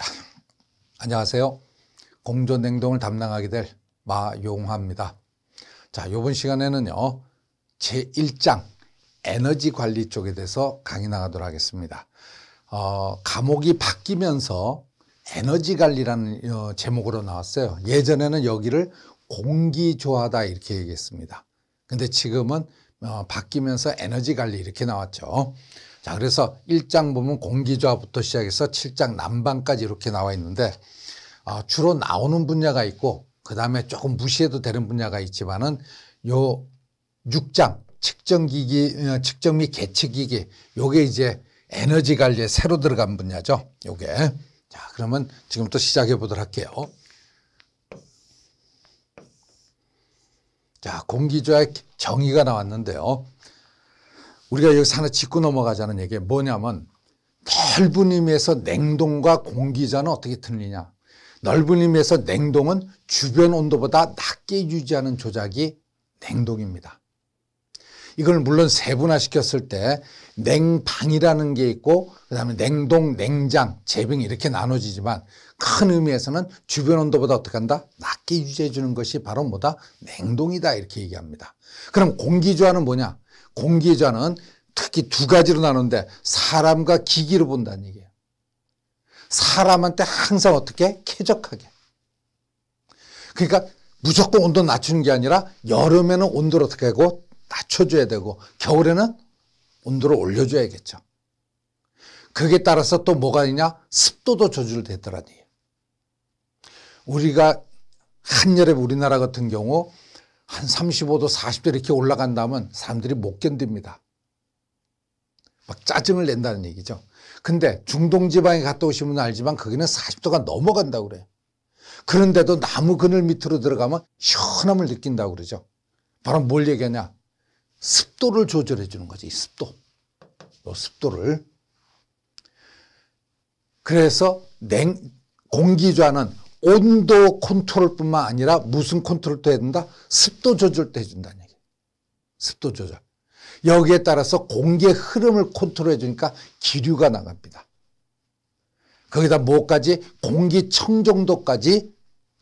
아, 안녕하세요. 공존 냉동을 담당하게 될 마용화입니다. 자, 이번 시간에는요. 제1장 에너지 관리 쪽에 대해서 강의 나가도록 하겠습니다. 어, 감옥이 바뀌면서 에너지 관리라는 어, 제목으로 나왔어요. 예전에는 여기를 공기 조화다 이렇게 얘기했습니다. 근데 지금은 어, 바뀌면서 에너지 관리 이렇게 나왔죠. 자, 그래서 1장 보면 공기조화부터 시작해서 7장 난방까지 이렇게 나와 있는데 어, 주로 나오는 분야가 있고 그 다음에 조금 무시해도 되는 분야가 있지만은 요 6장 측정기기, 어, 측정 및 계측기기 요게 이제 에너지 관리에 새로 들어간 분야죠. 요게. 자, 그러면 지금부터 시작해 보도록 할게요. 자, 공기조화의 정의가 나왔는데요. 우리가 여기서 하나 짚고 넘어가자는 얘기가 뭐냐면 넓은 의미에서 냉동과 공기자는 어떻게 틀리냐. 넓은 의미에서 냉동은 주변 온도보다 낮게 유지하는 조작이 냉동입니다. 이걸 물론 세분화시켰을 때 냉방이라는 게 있고 그다음에 냉동, 냉장, 재빙 이렇게 나눠지지만 큰 의미에서는 주변 온도보다 어떻게 한다? 낮게 유지해 주는 것이 바로 뭐다? 냉동이다 이렇게 얘기합니다. 그럼 공기조화는 뭐냐? 공기자는 특히 두 가지로 나누는데 사람과 기기로 본다는 얘기예요. 사람한테 항상 어떻게? 쾌적하게. 그러니까 무조건 온도 낮추는 게 아니라 여름에는 온도를 어떻게 하고 낮춰줘야 되고 겨울에는 온도를 올려줘야겠죠. 그게 따라서 또 뭐가 있냐? 습도도 조절되더라니. 우리가 한여름 우리나라 같은 경우 한 35도, 40도 이렇게 올라간다면 사람들이 못 견딥니다. 막 짜증을 낸다는 얘기죠. 근데 중동지방에 갔다 오시면 알지만 거기는 40도가 넘어간다고 그래요. 그런데도 나무 그늘 밑으로 들어가면 시원함을 느낀다고 그러죠. 바로 뭘 얘기하냐. 습도를 조절해 주는 거지, 이 습도. 요 습도를. 그래서 냉, 공기좌는 온도 컨트롤뿐만 아니라 무슨 컨트롤도 해야 된다? 습도 조절도 해준다는 얘기. 습도 조절. 여기에 따라서 공기의 흐름을 컨트롤해 주니까 기류가 나갑니다. 거기다 뭐까지? 공기청정도까지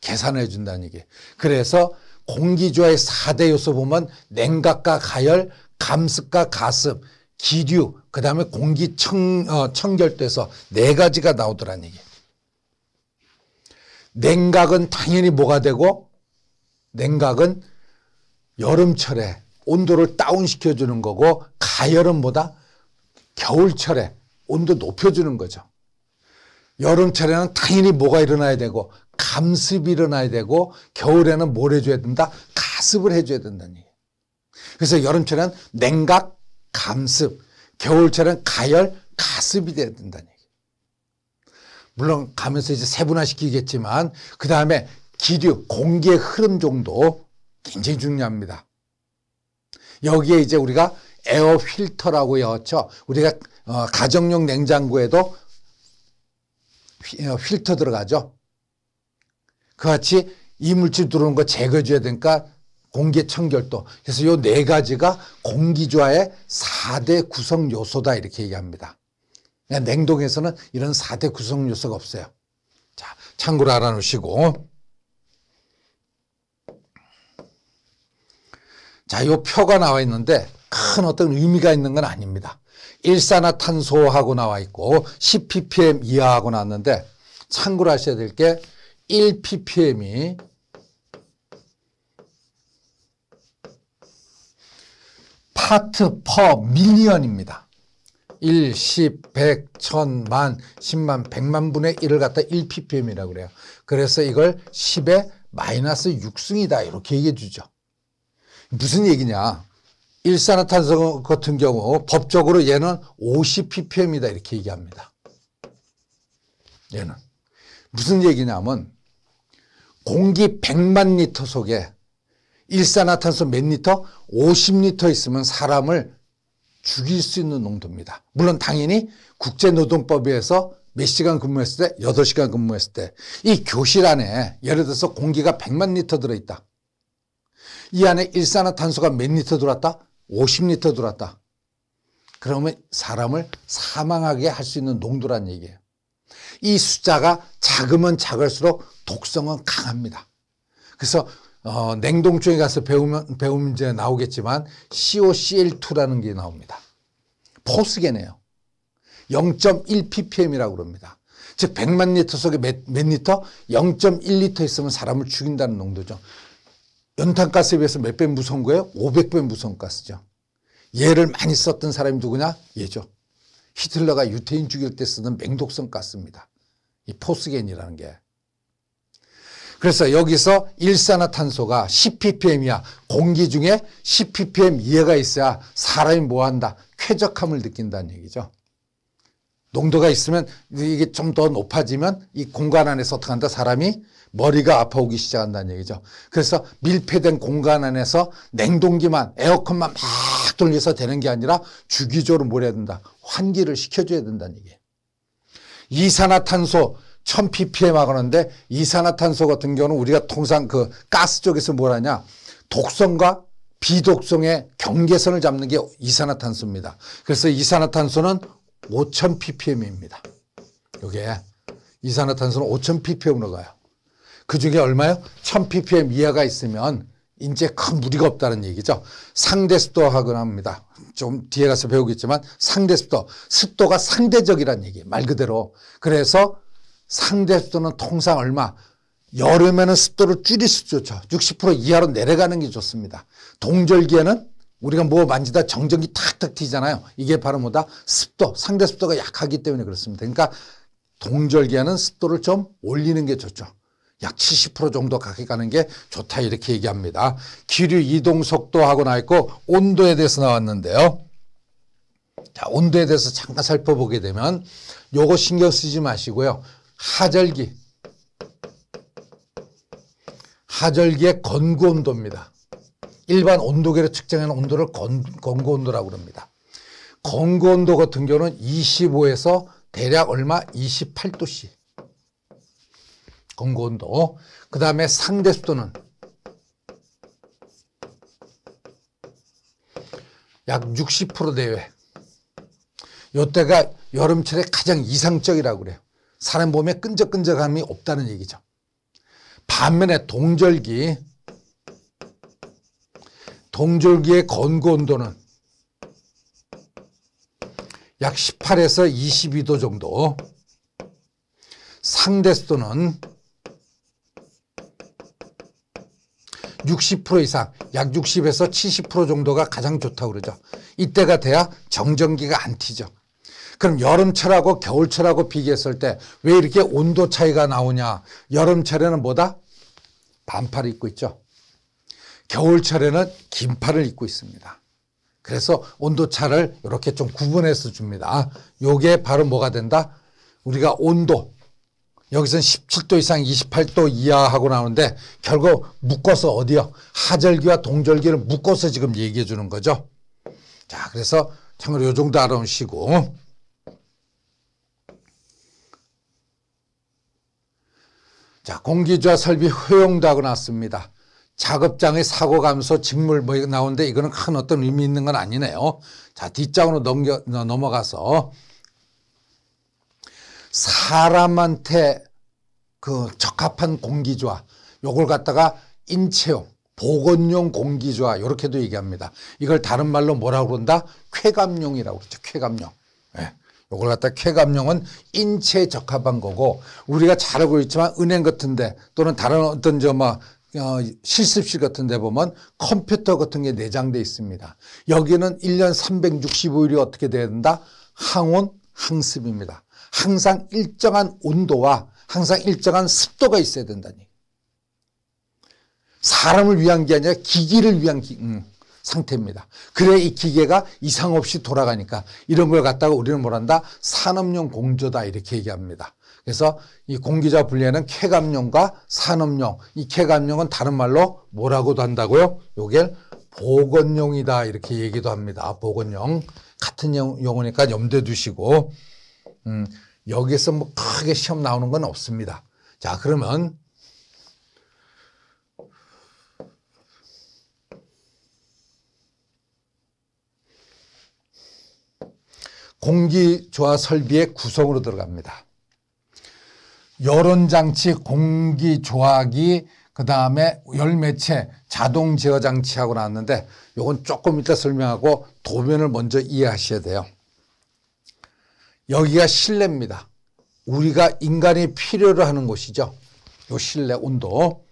계산해 을 준다는 얘기. 그래서 공기조화의 4대 요소 보면 냉각과 가열, 감습과 가습, 기류, 그 다음에 공기청, 어, 청결도에서 네 가지가 나오더라는 얘기. 예요 냉각은 당연히 뭐가 되고 냉각은 여름철에 온도를 다운시켜 주는 거고 가열은 뭐다? 겨울철에 온도 높여주는 거죠. 여름철에는 당연히 뭐가 일어나야 되고 감습이 일어나야 되고 겨울에는 뭘 해줘야 된다? 가습을 해줘야 된다는 얘기예요. 그래서 여름철에는 냉각, 감습, 겨울철에는 가열, 가습이 돼야 된다는 얘기예요. 물론 가면서 이제 세분화시키겠지만 그 다음에 기류, 공기의 흐름 정도 굉장히 중요합니다. 여기에 이제 우리가 에어 필터라고 해왔 우리가 어, 가정용 냉장고에도 어, 필터 들어가죠. 그같이 이물질 들어오는 거 제거해줘야 되니까 공기 청결도. 그래서 요 네 가지가 공기조화의 사대 구성 요소다 이렇게 얘기합니다. 냉동에서는 이런 4대 구성 요소가 없어요. 자, 참고로 알아놓으시고. 자, 요 표가 나와 있는데 큰 어떤 의미가 있는 건 아닙니다. 일산화탄소하고 나와 있고 10ppm 이하하고 나왔는데 참고로 하셔야 될 게 1ppm이 파트 퍼 밀리언입니다. 1, 일, 십, 백, 천, 만, 1 0만1 0 0만 분의 1을 갖다 1 p p m 이라고 그래요. 그래서 이걸 1 0의 마이너스 6승이다 이렇게 얘기해 주죠. 무슨 얘기냐. 일산화탄소 같은 경우 법적으로 얘는 5 0 ppm이다 이렇게 얘기합니다. 얘는. 무슨 얘기냐면 공기 1 0 0만 리터 속에 일산화탄소 몇 리터? 5 0 리터 있으면 사람을 죽일 수 있는 농도입니다. 물론 당연히 국제노동법에 서몇 시간 근무했을 때, 8 시간 근무했을 때, 이 교실 안에 예를 들어서 공기가 1 0 0만 리터 들어있다. 이 안에 일산화탄소가 몇 리터 들어왔다? 5 0 리터 들어왔다. 그러면 사람을 사망하게 할 수 있는 농도란 얘기예요. 이 숫자가 작으면 작을수록 독성은 강합니다. 그래서 어, 냉동쪽에 가서 배우면, 배우면 이제 나오겠지만 COCl2라는 게 나옵니다. 포스게네요. 0.1ppm이라고 그럽니다. 즉 100만 리터 속에 몇, 몇 리터? 0.1리터 있으면 사람을 죽인다는 농도죠. 연탄가스에 비해서 몇 배 무서운 거예요? 500배 무서운 가스죠. 얘를 많이 썼던 사람이 누구냐? 얘죠. 히틀러가 유태인 죽일 때 쓰는 맹독성 가스입니다. 이 포스겐이라는 게. 그래서 여기서 일산화탄소가 10ppm이야. 공기 중에 10ppm 이해가 있어야 사람이 뭐한다? 쾌적함을 느낀다는 얘기죠. 농도가 있으면 이게 좀 더 높아지면 이 공간 안에서 어떻게 한다? 사람이 머리가 아파오기 시작한다는 얘기죠. 그래서 밀폐된 공간 안에서 냉동기만 에어컨만 막 돌려서 되는 게 아니라 주기적으로 뭘 해야 된다? 환기를 시켜줘야 된다는 얘기예요. 이산화탄소 1000ppm 하는데 이산화탄소 같은 경우는 우리가 통상 그 가스 쪽에서 뭘 하냐 독성과 비독성의 경계선을 잡는 게 이산화탄소입니다. 그래서 이산화탄소는 5000ppm입니다. 이게 이산화탄소는 5000ppm으로 가요. 그중에 얼마요? 1000ppm 이하가 있으면 인제 큰 무리가 없다는 얘기죠. 상대습도 하거나 합니다. 좀 뒤에 가서 배우겠지만 상대습도, 습도가 상대적이라는 얘기 말 그대로. 그래서 상대 습도는 통상 얼마 여름에는 습도를 줄일 수 좋죠. 60% 이하로 내려가는 게 좋습니다. 동절기에는 우리가 뭐 만지다 정전기 탁탁 튀잖아요. 이게 바로 뭐다? 습도, 상대 습도가 약하기 때문에 그렇습니다. 그러니까 동절기에는 습도를 좀 올리는 게 좋죠. 약 70% 정도 가게 가는 게 좋다 이렇게 얘기합니다. 기류 이동 속도하고 나 있고 온도에 대해서 나왔는데요. 자, 온도에 대해서 잠깐 살펴보게 되면 요거 신경 쓰지 마시고요. 하절기 하절기의 건고 온도입니다. 일반 온도계로 측정하는 온도를 건, 건고 온도라고 그럽니다. 건고 온도 같은 경우는 25에서 대략 얼마? 28도씨. 건고 온도. 그 다음에 상대 습도는 약 60% 대외. 요때가 여름철에 가장 이상적이라고 그래요. 사람 몸에 끈적끈적함이 없다는 얘기죠. 반면에 동절기, 동절기의 건고 온도는 약 18에서 22도 정도, 상대수도는 60% 이상, 약 60에서 70% 정도가 가장 좋다고 그러죠. 이때가 돼야 정전기가 안 튀죠. 그럼 여름철하고 겨울철하고 비교했을 때 왜 이렇게 온도 차이가 나오냐? 여름철에는 뭐다? 반팔을 입고 있죠. 겨울철에는 긴팔을 입고 있습니다. 그래서 온도차를 이렇게 좀 구분해서 줍니다. 요게 바로 뭐가 된다? 우리가 온도. 여기서는 17도 이상 28도 이하하고 나오는데 결국 묶어서 어디요? 하절기와 동절기를 묶어서 지금 얘기해 주는 거죠. 자, 그래서 참고로 요 정도 알아놓으시고 자, 공기주와 설비 허용도 하고 났습니다. 작업장의 사고 감소, 직물 뭐 나오는데 이거는 큰 어떤 의미 있는 건 아니네요. 자, 뒷장으로 넘겨, 넘어가서 사람한테 그 적합한 공기주와 요걸 갖다가 인체용, 보건용 공기주와 이렇게도 얘기합니다. 이걸 다른 말로 뭐라고 그런다? 쾌감용이라고 그러죠. 쾌감용. 요걸 갖다 쾌감용은 인체에 적합한 거고 우리가 잘 알고 있지만 은행 같은데 또는 다른 어떤 저막 뭐, 어, 실습실 같은 데 보면 컴퓨터 같은 게 내장돼 있습니다. 여기는 1년 365일이 어떻게 돼야 된다? 항온, 항습입니다. 항상 일정한 온도와 항상 일정한 습도가 있어야 된다니. 사람을 위한 게 아니라 기기를 위한 기, 음. 상태입니다. 그래 이 기계가 이상 없이 돌아가니까 이런 걸 갖다가 우리는 뭐란다? 산업용 공조다 이렇게 얘기합니다. 그래서 이 공기자 분리에는 쾌감용과 산업용 이 쾌감용은 다른 말로 뭐라고도 한다고요? 요게 보건용이다 이렇게 얘기도 합니다. 보건용 같은 용어니까 염두에 두시고 음, 여기서 뭐 크게 시험 나오는 건 없습니다. 자 그러면 공기조화 설비의 구성으로 들어갑니다. 여론장치 공기조화기 그 다음에 열매체 자동 제어 장치하고 나왔는데 이건 조금 이따 설명하고 도면을 먼저 이해하셔야 돼요. 여기가 실내입니다. 우리가 인간이 필요로 하는 곳이죠. 요 실내 온도.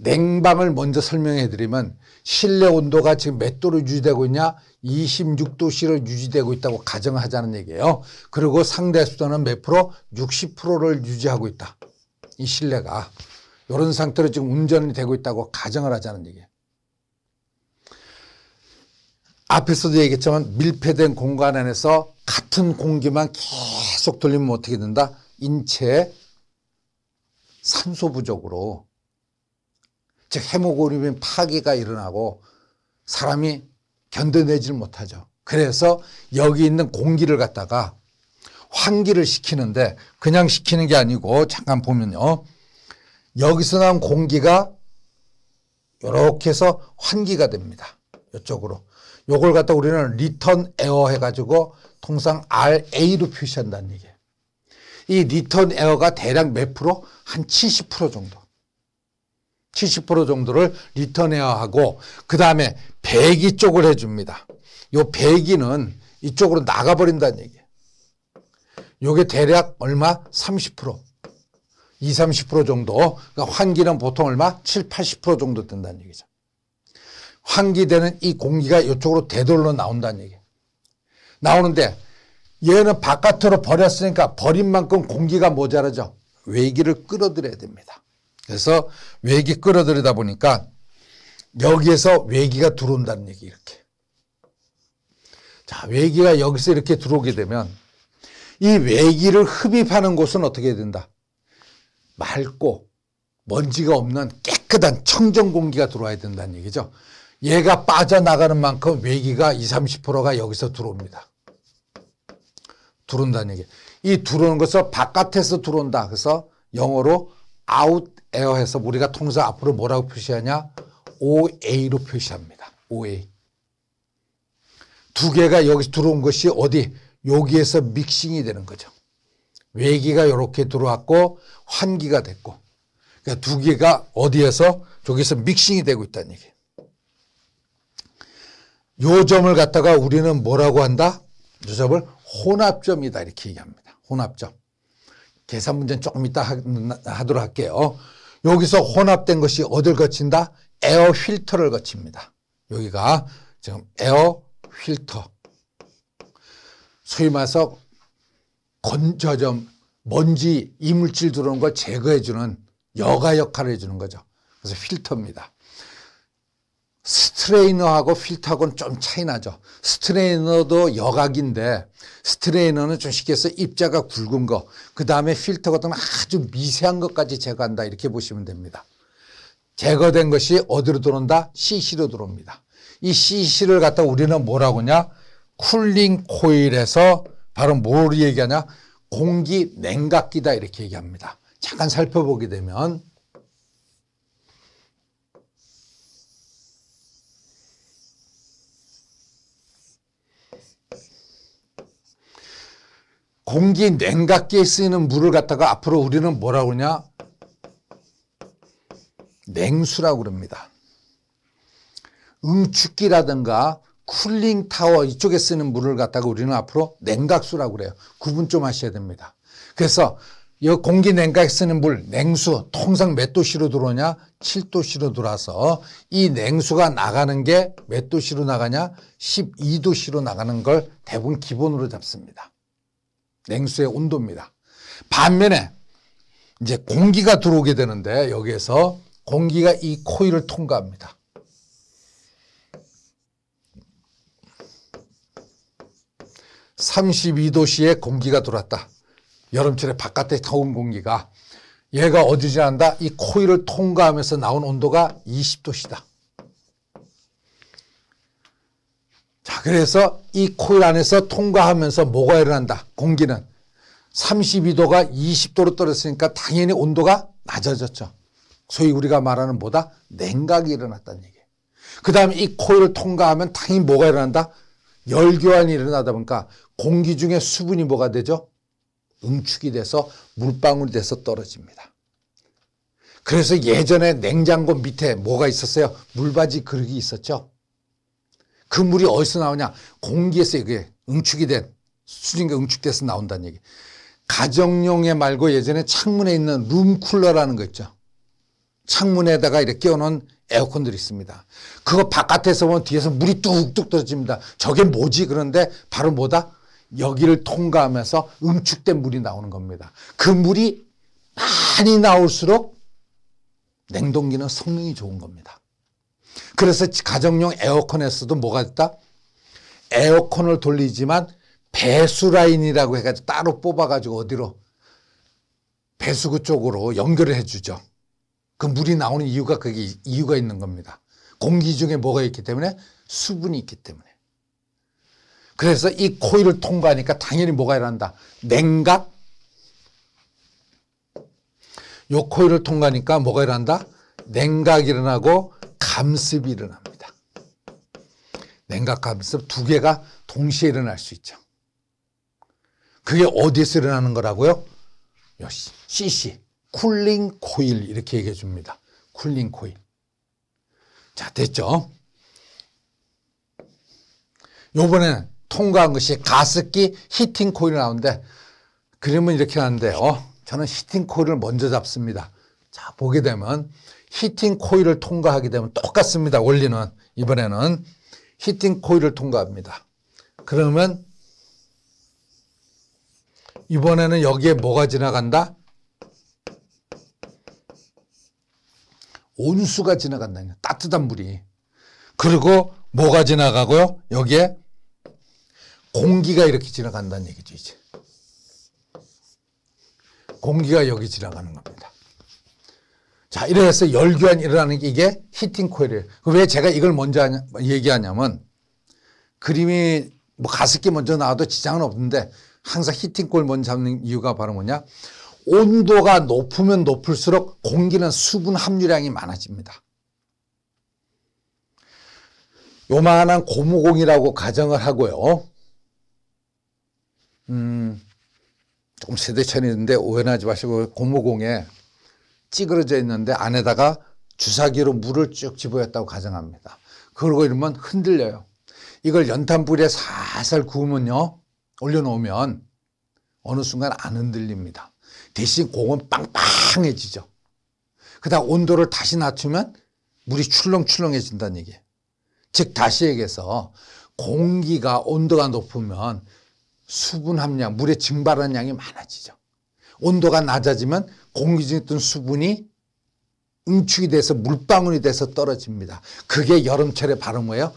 냉방을 먼저 설명해 드리면 실내 온도가 지금 몇 도로 유지되고 있냐? 26도씨로 유지되고 있다고 가정하자는 얘기예요. 그리고 상대 수도는 몇 프로? 60%를 유지하고 있다. 이 실내가 이런 상태로 지금 운전이 되고 있다고 가정을 하자는 얘기예요. 앞에서도 얘기했지만 밀폐된 공간 안에서 같은 공기만 계속 돌리면 어떻게 된다? 인체에 산소 부족으로 즉해모그리면 파괴가 일어나고 사람이 견뎌내질 못하죠. 그래서 여기 있는 공기를 갖다가 환기를 시키는데 그냥 시키는 게 아니고 잠깐 보면요. 여기서 나온 공기가 이렇게 해서 환기가 됩니다. 이쪽으로. 요걸 갖다 우리는 리턴 에어 해가지고 통상 RA로 표시한다는 얘기예요. 이 리턴 에어가 대략 몇 프로? 한 70% 정도. 70% 정도를 리턴해야 하고 그 다음에 배기 쪽을 해줍니다. 요 배기는 이쪽으로 나가버린다는 얘기예요. 요게 대략 얼마? 30% 20, 30% 정도 그러니까 환기는 보통 얼마? 7, 80% 정도 된다는 얘기죠. 환기되는 이 공기가 이쪽으로 되돌로 나온다는 얘기예요. 나오는데 얘는 바깥으로 버렸으니까 버린 만큼 공기가 모자라죠. 외기를 끌어들여야 됩니다. 그래서 외기 끌어들이다 보니까 여기에서 외기가 들어온다는 얘기 이렇게. 자, 외기가 여기서 이렇게 들어오게 되면 이 외기를 흡입하는 곳은 어떻게 된다? 맑고 먼지가 없는 깨끗한 청정 공기가 들어와야 된다는 얘기죠. 얘가 빠져나가는 만큼 외기가 20, 30%가 여기서 들어옵니다. 들어온다는 얘기. 이 들어오는 것을 바깥에서 들어온다. 그래서 영어로 out 에어해서 우리가 통사 앞으로 뭐라고 표시하냐? OA로 표시합니다. OA. 두 개가 여기 들어온 것이 어디? 여기에서 믹싱이 되는 거죠. 외기가 이렇게 들어왔고 환기가 됐고 그러니까 두 개가 어디에서 저기서 믹싱이 되고 있다는 얘기. 요 점을 갖다가 우리는 뭐라고 한다? 요 점을 혼합점이다 이렇게 얘기합니다. 혼합점. 계산 문제는 조금 이따 하도록 할게요. 여기서 혼합된 것이 어딜 거친다? 에어 필터를 거칩니다. 여기가 지금 에어 필터 소위 말해서 건저점 먼지 이물질 들어오는 걸 제거해주는 여가 역할을 해주는 거죠. 그래서 필터입니다 스트레이너하고 필터하고는 좀 차이 나죠. 스트레이너도 여각인데 스트레이너는 좀 쉽게 해서 입자가 굵은 거, 그 다음에 필터 같은 아주 미세한 것까지 제거한다 이렇게 보시면 됩니다. 제거된 것이 어디로 들어온다? CC로 들어옵니다. 이 CC를 갖다 우리는 뭐라고 하냐? 쿨링 코일에서 바로 뭘 얘기하냐? 공기 냉각기다 이렇게 얘기합니다. 잠깐 살펴보게 되면 공기 냉각기에 쓰이는 물을 갖다가 앞으로 우리는 뭐라고 그러냐? 냉수라고 그럽니다. 응축기라든가 쿨링 타워 이쪽에 쓰는 물을 갖다가 우리는 앞으로 냉각수라고 그래요. 구분 좀 하셔야 됩니다. 그래서 이 공기 냉각에 쓰는 물, 냉수 통상 몇 도씨로 들어오냐? 7도씨로 들어와서 이 냉수가 나가는 게 몇 도씨로 나가냐? 12도씨로 나가는 걸 대부분 기본으로 잡습니다. 냉수의 온도입니다. 반면에 이제 공기가 들어오게 되는데 여기에서 공기가 이 코일을 통과합니다. 삼십 도시에 공기가 들어왔다. 여름철에 바깥에 더운 공기가 얘가 어디 지난다? 이 코일을 통과하면서 나온 온도가 이십 도시다 자, 그래서 이 코일 안에서 통과하면서 뭐가 일어난다? 공기는 32도가 20도로 떨어졌으니까 당연히 온도가 낮아졌죠. 소위 우리가 말하는 뭐다? 냉각이 일어났다는 얘기예요. 그 다음에 이 코일을 통과하면 당연히 뭐가 일어난다? 열교환이 일어나다 보니까 공기 중에 수분이 뭐가 되죠? 응축이 돼서 물방울이 돼서 떨어집니다. 그래서 예전에 냉장고 밑에 뭐가 있었어요? 물바지 그릇이 있었죠. 그 물이 어디서 나오냐? 공기에서 이게 응축이 된 수증기가 응축돼서 나온다는 얘기. 가정용에 말고 예전에 창문에 있는 룸쿨러라는 거 있죠. 창문에다가 이렇게 끼워놓은 에어컨들이 있습니다. 그거 바깥에서 보면 뒤에서 물이 뚝뚝 떨어집니다. 저게 뭐지? 그런데 바로 뭐다? 여기를 통과하면서 응축된 물이 나오는 겁니다. 그 물이 많이 나올수록 냉동기는 성능이 좋은 겁니다. 그래서 가정용 에어컨에서도 뭐가 있다? 에어컨을 돌리지만 배수 라인이라고 해가지고 따로 뽑아가지고 어디로 배수구 쪽으로 연결을 해주죠. 그 물이 나오는 이유가 그게 이유가 있는 겁니다. 공기 중에 뭐가 있기 때문에 수분이 있기 때문에. 그래서 이 코일을 통과하니까 당연히 뭐가 일어난다. 냉각. 요 코일을 통과하니까 뭐가 일어난다. 냉각이 일어나고 감습이 일어납니다. 냉각 감습 두 개가 동시에 일어날 수 있죠. 그게 어디에서 일어나는 거라고요? CC, 쿨링 코일 이렇게 얘기해 줍니다. 쿨링 코일. 자, 됐죠? 요번에 통과한 것이 가습기 히팅 코일이 나오는데 그림은 이렇게 나는데요. 저는 히팅 코일을 먼저 잡습니다. 자, 보게 되면 히팅 코일을 통과하게 되면 똑같습니다. 원리는 이번에는 히팅 코일을 통과합니다. 그러면 이번에는 여기에 뭐가 지나간다? 온수가 지나간다는 따뜻한 물이. 그리고 뭐가 지나가고요? 여기에 공기가 이렇게 지나간다는 얘기죠, 이제. 공기가 여기 지나가는 겁니다. 자, 이래서 열교환이 일어나는 게 이게 히팅 코일이에요. 왜 제가 이걸 먼저 하냐, 얘기하냐면 그림이 뭐 가습기 먼저 나와도 지장은 없는데 항상 히팅 코일 먼저 잡는 이유가 바로 뭐냐? 온도가 높으면 높을수록 공기는 수분 함유량이 많아집니다. 요만한 고무공이라고 가정을 하고요. 음, 조금 세대 차이는데 오해하지 마시고 고무공에 찌그러져 있는데 안에다가 주사기로 물을 쭉 집어였다고 가정합니다. 그러고 이러면 흔들려요. 이걸 연탄불에 살살 구우면요. 올려놓으면 어느 순간 안 흔들립니다. 대신 공은 빵빵해지죠. 그다 온도를 다시 낮추면 물이 출렁출렁해진다는 얘기예요. 즉 다시 얘기해서 공기가 온도가 높으면 수분 함량, 물의 증발하는 양이 많아지죠. 온도가 낮아지면 공기 중에 있던 수분이 응축이 돼서 물방울이 돼서 떨어집니다. 그게 여름철에 바로 뭐예요?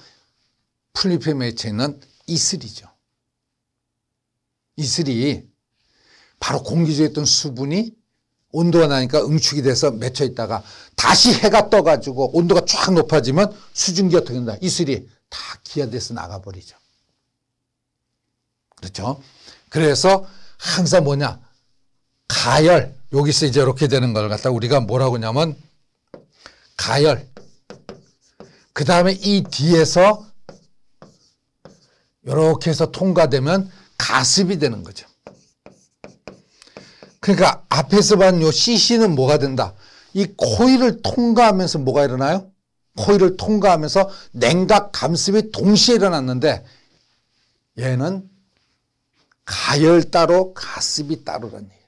풀잎에 맺혀 있는 이슬이죠. 이슬이 바로 공기 중에 있던 수분이 온도가 나니까 응축이 돼서 맺혀 있다가 다시 해가 떠가지고 온도가 쫙 높아지면 수증기가 어떻게 된다? 이슬이 다 기화돼서 나가버리죠. 그렇죠? 그래서 항상 뭐냐? 가열 여기서 이제 이렇게 되는 걸 갖다 우리가 뭐라고 하냐면 가열 그 다음에 이 뒤에서 이렇게 해서 통과되면 가습이 되는 거죠. 그러니까 앞에서 본요 CC는 뭐가 된다? 이 코일을 통과하면서 뭐가 일어나요? 코일을 통과하면서 냉각 감습이 동시에 일어났는데 얘는 가열 따로 가습이 따로라 얘기예요.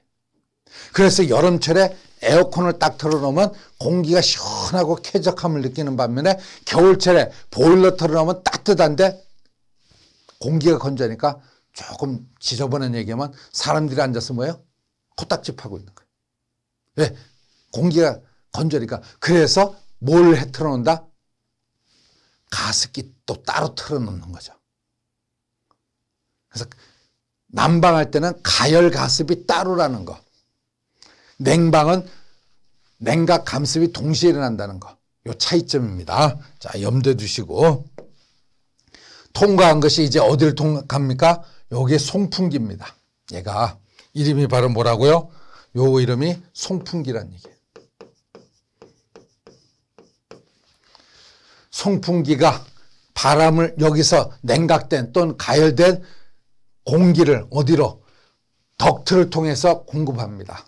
그래서 여름철에 에어컨을 딱 틀어놓으면 공기가 시원하고 쾌적함을 느끼는 반면에 겨울철에 보일러 틀어놓으면 따뜻한데 공기가 건조하니까 조금 지저분한 얘기하면 사람들이 앉아서 뭐예요? 코딱지 하고 있는 거예요. 왜? 공기가 건조하니까. 그래서 뭘 틀어놓는다? 가습기 또 따로 틀어놓는 거죠. 그래서 난방할 때는 가열 가습이 따로라는 거. 냉방은 냉각 감습이 동시에 일어난다는 거. 요 차이점입니다. 자, 염두에 두시고. 통과한 것이 이제 어디를 통과합니까? 요게 송풍기입니다. 얘가 이름이 바로 뭐라고요? 요 이름이 송풍기란 얘기예요. 송풍기가 바람을 여기서 냉각된 또는 가열된 공기를 어디로 덕트를 통해서 공급합니다.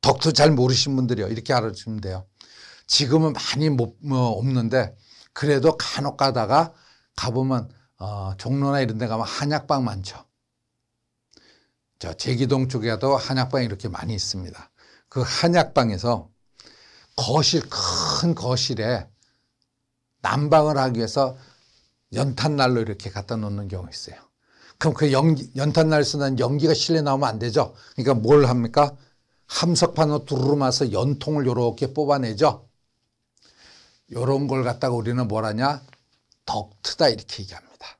덕후 잘 모르신 분들이요. 이렇게 알아주시면 돼요. 지금은 많이 못, 뭐, 없는데 그래도 간혹 가다가 가보면 어, 종로나 이런 데 가면 한약방 많죠. 저 제기동 쪽에도 한약방이 이렇게 많이 있습니다. 그 한약방에서 거실, 큰 거실에 난방을 하기 위해서 연탄난로 이렇게 갖다 놓는 경우 있어요. 그럼 그 연기, 연탄날 쓰는 연기가 실내 나오면 안 되죠. 그러니까 뭘 합니까? 함석판으로 두루마서 연통을 요렇게 뽑아내죠. 요런 걸 갖다가 우리는 뭐라냐? 덕트다 이렇게 얘기합니다.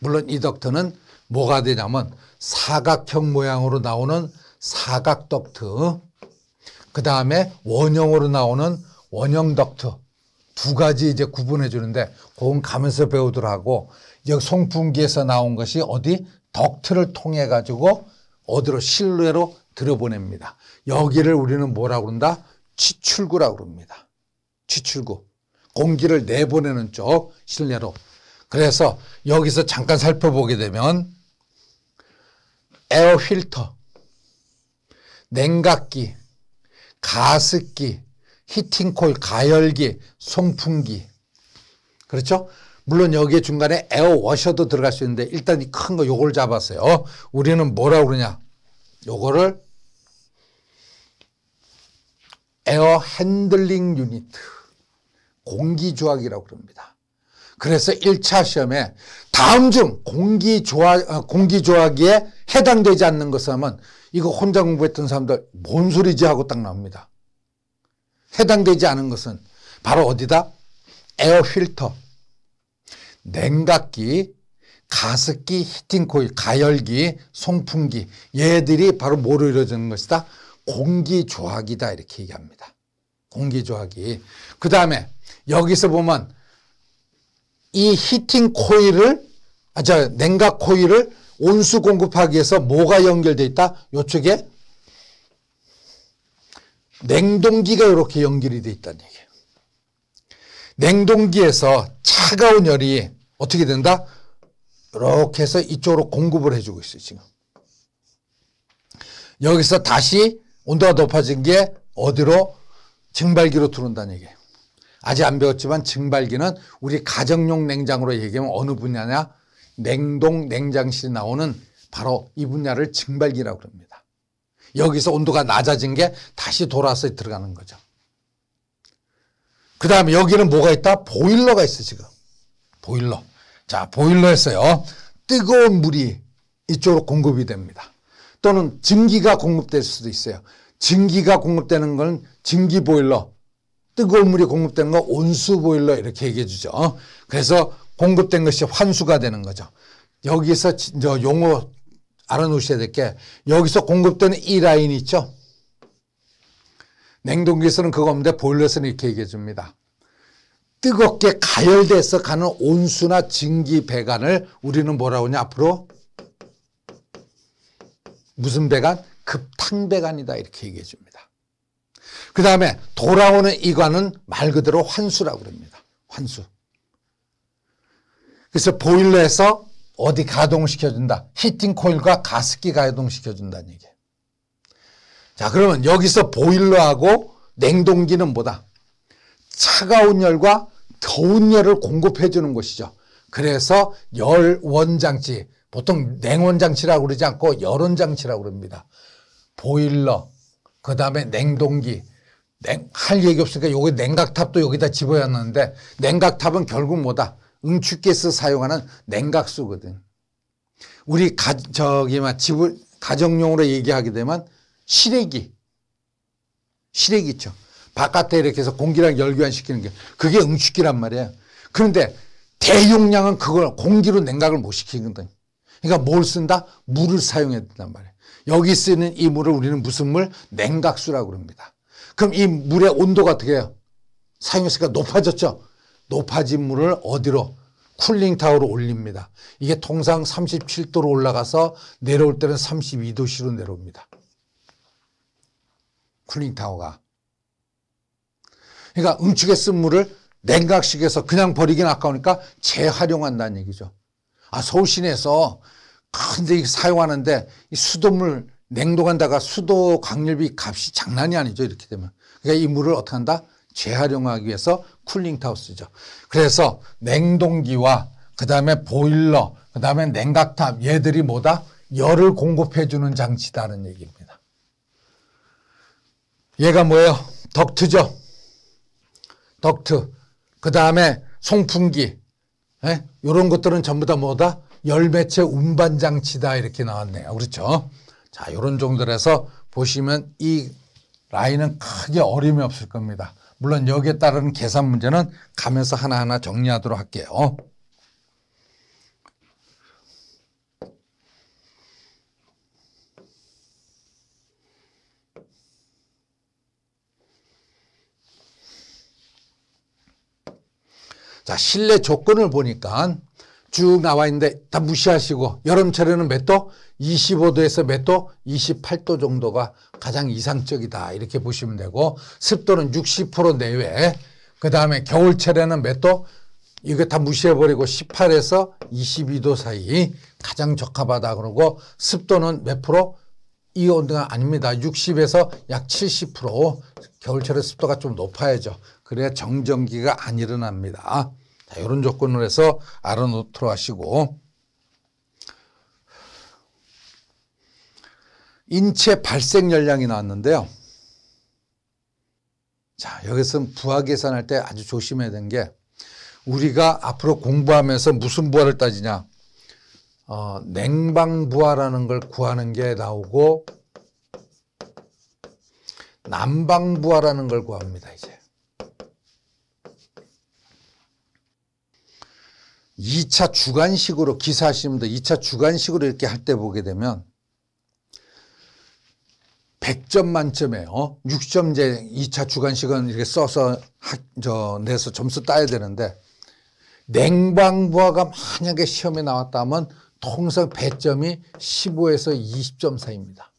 물론 이 덕트는 뭐가 되냐면 사각형 모양으로 나오는 사각 덕트 그 다음에 원형으로 나오는 원형 덕트 두 가지 이제 구분해 주는데 그건 가면서 배우더라고 여기 송풍기에서 나온 것이 어디 덕트를 통해 가지고 어디로 실루엣로 들어보냅니다 여기를 우리는 뭐라고 그런다? 지출구라고 그럽니다. 지출구 공기를 내보내는 쪽 실내로. 그래서 여기서 잠깐 살펴보게 되면 에어 필터, 냉각기, 가습기, 히팅콜, 가열기, 송풍기. 그렇죠? 물론 여기에 중간에 에어워셔도 들어갈 수 있는데 일단 이 큰 거 요걸 잡았어요. 우리는 뭐라고 그러냐? 요거를 에어 핸들링 유니트, 공기조학이라고 그럽니다. 그래서 1차 시험에 다음 중 공기조학, 어, 공기조학에 해당되지 않는 것을 하면 이거 혼자 공부했던 사람들 뭔 소리지 하고 딱 나옵니다. 해당되지 않은 것은 바로 어디다? 에어 필터, 냉각기, 가습기, 히팅코일, 가열기, 송풍기 얘들이 바로 뭐로 이루어지는 것이다? 공기조학이다 이렇게 얘기합니다. 공기조학이. 그 다음에 여기서 보면 이 히팅 코일을 아, 저 냉각 코일을 온수 공급하기 위해서 뭐가 연결되어 있다? 요쪽에 냉동기가 이렇게 연결이 되어 있다는 얘기예요. 냉동기에서 차가운 열이 어떻게 된다? 이렇게 해서 이쪽으로 공급을 해주고 있어요, 지금. 여기서 다시 온도가 높아진 게 어디로 증발기로 들어온다는 얘기예요. 아직 안 배웠지만 증발기는 우리 가정용 냉장으로 얘기하면 어느 분야냐? 냉동 냉장실에 나오는 바로 이 분야를 증발기라고 그니다 여기서 온도가 낮아진 게 다시 돌아서 들어가는 거죠. 그 다음에 여기는 뭐가 있다? 보일러가 있어 지금. 보일러. 자 보일러 했어요. 뜨거운 물이 이쪽으로 공급이 됩니다. 또는 증기가 공급될 수도 있어요. 증기가 공급되는 건 증기 보일러, 뜨거운 물이 공급되는 건 온수 보일러 이렇게 얘기해 주죠. 그래서 공급된 것이 환수가 되는 거죠. 여기서 저 용어 알아놓으셔야 될 게 여기서 공급되는 이 라인 있죠. 냉동기에서는 그거 없는데 보일러에서는 이렇게 얘기해 줍니다. 뜨겁게 가열돼서 가는 온수나 증기 배관을 우리는 뭐라고 하냐 앞으로 무슨 배관? 급탕배관이다 이렇게 얘기해 줍니다. 그 다음에 돌아오는 이관은 말 그대로 환수라고 합니다. 환수. 그래서 보일러에서 어디 가동시켜준다. 히팅 코일과 가습기 가동시켜준다는 얘기예요. 자 그러면 여기서 보일러하고 냉동기는 뭐다? 차가운 열과 더운 열을 공급해주는 것이죠. 그래서 열 원장치, 보통 냉온 장치라고 그러지 않고 열온 장치라고 그럽니다. 보일러, 그 다음에 냉동기. 냉, 할 얘기 없으니까 여기 냉각탑도 여기다 집어였는데 냉각탑은 결국 뭐다? 응축가서 사용하는 냉각수거든. 우리 가, 저기 막 집을 가정용으로 얘기하게 되면 실외기, 실외기죠. 바깥에 이렇게 해서 공기랑 열교환시키는 게 그게 응축기란 말이에요. 그런데 대용량은 그걸 공기로 냉각을 못 시키거든. 그러니까 뭘 쓴다? 물을 사용해야 된단 말이에요. 여기 쓰는 이 물을 우리는 무슨 물? 냉각수라고 그럽니다. 그럼 이 물의 온도가 어떻게 해요? 사용했으니까 높아졌죠? 높아진 물을 어디로? 쿨링타워로 올립니다. 이게 통상 37도로 올라가서 내려올 때는 32도씨로 내려옵니다. 쿨링타워가. 그러니까 응축에 쓴 물을 냉각식에서 그냥 버리긴 아까우니까 재활용한다는 얘기죠. 아, 서울 시내에서 큰데 사용하는데 이 수돗물 냉동한다가 수도 강렬비 값이 장난이 아니죠. 이렇게 되면. 그러니까 이 물을 어떻게 한다? 재활용하기 위해서 쿨링타우스죠 그래서 냉동기와 그 다음에 보일러, 그 다음에 냉각탑 얘들이 뭐다? 열을 공급해주는 장치다는 라 얘기입니다. 얘가 뭐예요? 덕트죠. 덕트. 그 다음에 송풍기. 예? 요런 것들은 전부 다 뭐다? 열매체 운반 장치다 이렇게 나왔네요. 그렇죠? 자, 이런 정도에서 보시면 이 라인은 크게 어림이 없을 겁니다. 물론 여기에 따른 계산 문제는 가면서 하나하나 정리하도록 할게요. 자, 실내 조건을 보니까 쭉 나와 있는데 다 무시하시고 여름철에는 몇 도? 25도에서 몇 도? 28도 정도가 가장 이상적이다. 이렇게 보시면 되고 습도는 60% 내외. 그 다음에 겨울철에는 몇 도? 이거 다 무시해버리고 18에서 22도 사이 가장 적합하다 그러고 습도는 몇 프로? 이 온도가 아닙니다. 60에서 약 70% 겨울철에 습도가 좀 높아야죠. 그래야 정전기가 안 일어납니다. 자, 이런 조건을 해서 알아놓도록 하시고 인체 발생 열량이 나왔는데요. 자, 여기서 부하 계산할 때 아주 조심해야 되게 우리가 앞으로 공부하면서 무슨 부하를 따지냐. 어, 냉방 부하라는 걸 구하는 게 나오고 난방 부하라는 걸 구합니다, 이제. 2차 주관식으로 기사하시는 분들 2차 주관식으로 이렇게 할 때 보게 되면 100점 만점에 어? 6점제 2차 주관식은 이렇게 써서 하, 저 내서 점수 따야 되는데 냉방부하가 만약에 시험에 나왔다면 통상 배점이 15에서 20점 사이입니다.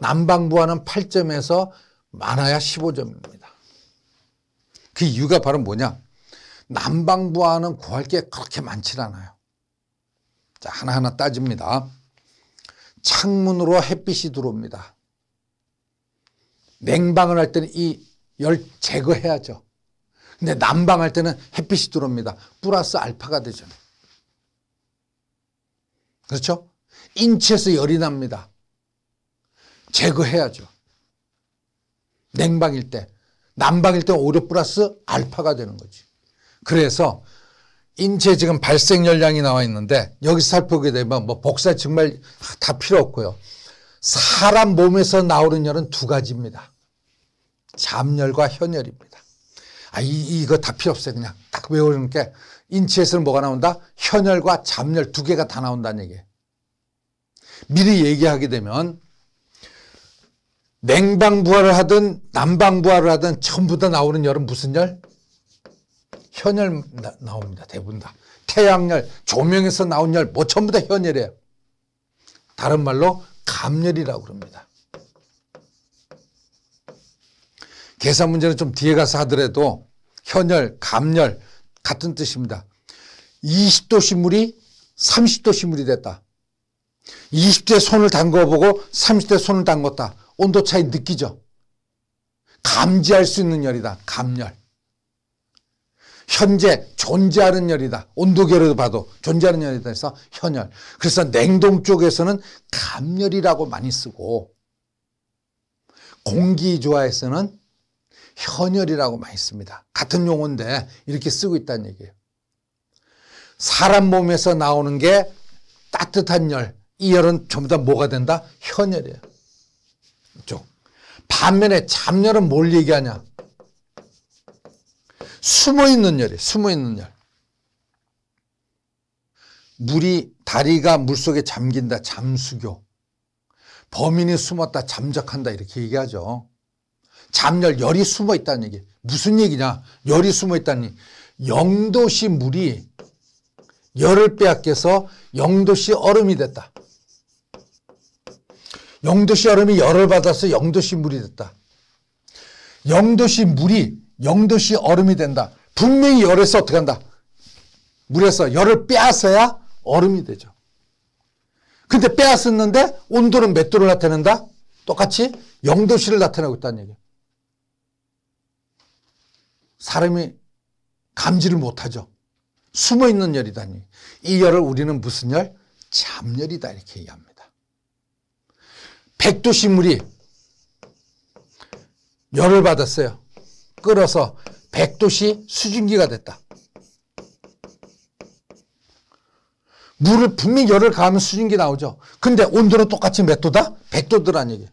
난방부하는 8점에서 많아야 15점입니다. 그 이유가 바로 뭐냐? 남방부와는 구할 게 그렇게 많지 않아요. 자, 하나하나 따집니다. 창문으로 햇빛이 들어옵니다. 냉방을 할 때는 이 열 제거해야죠. 근데 난방할 때는 햇빛이 들어옵니다. 플러스 알파가 되잖아요. 그렇죠? 인체에서 열이 납니다. 제거해야죠. 냉방일 때, 난방일 때 오히려 플러스 알파가 되는 거지. 그래서 인체 지금 발생 열량이 나와 있는데 여기 살펴보게 되면 뭐 복사 정말 다 필요 없고요. 사람 몸에서 나오는 열은 두 가지입니다. 잠열과 현열입니다. 아, 이, 이거 다 필요 없어요. 그냥 딱 외우는 게 인체에서는 뭐가 나온다? 현열과 잠열 두 개가 다 나온다는 얘기예요. 미리 얘기하게 되면 냉방부화를 하든 난방부화를 하든 전부 다 나오는 열은 무슨 열? 현열 나, 옵니다 대부분 다. 태양열, 조명에서 나온 열, 뭐 전부 다 현열이에요. 다른 말로 감열이라고 그럽니다. 계산 문제는 좀 뒤에 가서 하더라도 현열, 감열 같은 뜻입니다. 20도씨 물이 30도씨 물이 됐다. 20대 손을 담궈보고 30대 손을 담궜다. 온도 차이 느끼죠. 감지할 수 있는 열이다. 감열. 현재 존재하는 열이다. 온도계로 봐도 존재하는 열이다 해서 현열. 그래서 냉동 쪽에서는 감열이라고 많이 쓰고 공기조화에서는 현열이라고 많이 씁니다. 같은 용어인데 이렇게 쓰고 있다는 얘기예요. 사람 몸에서 나오는 게 따뜻한 열. 이 열은 전부 다 뭐가 된다? 현열이에요. 쪽. 반면에 잠열은 뭘 얘기하냐? 숨어 있는 열이 숨어 있는 열. 물이 다리가 물속에 잠긴다 잠수교. 범인이 숨었다 잠적한다 이렇게 얘기하죠. 잠열 열이 숨어 있다는 얘기. 무슨 얘기냐? 열이 숨어 있다는 얘기. 영도시 물이 열을 빼앗겨서 영도시 얼음이 됐다. 영도시 얼음이 열을 받아서 영도시 물이 됐다. 영도시 물이 영도시 얼음이 된다. 분명히 열에서 어떻게 한다? 물에서 열을 빼앗아야 얼음이 되죠. 근데 빼앗았는데 온도는 몇 도를 나타낸다? 똑같이 영도시를 나타내고 있다는 얘기예요. 사람이 감지를 못하죠. 숨어있는 열이다니. 이 열을 우리는 무슨 열? 잠열이다 이렇게 얘기합니다. 백도시 물이 열을 받았어요. 끌어서 100도씨 수증기가 됐다. 물을 분명히 열을 가하면 수증기 나오죠. 근데 온도는 똑같이 몇 도다? 100도더란 얘기.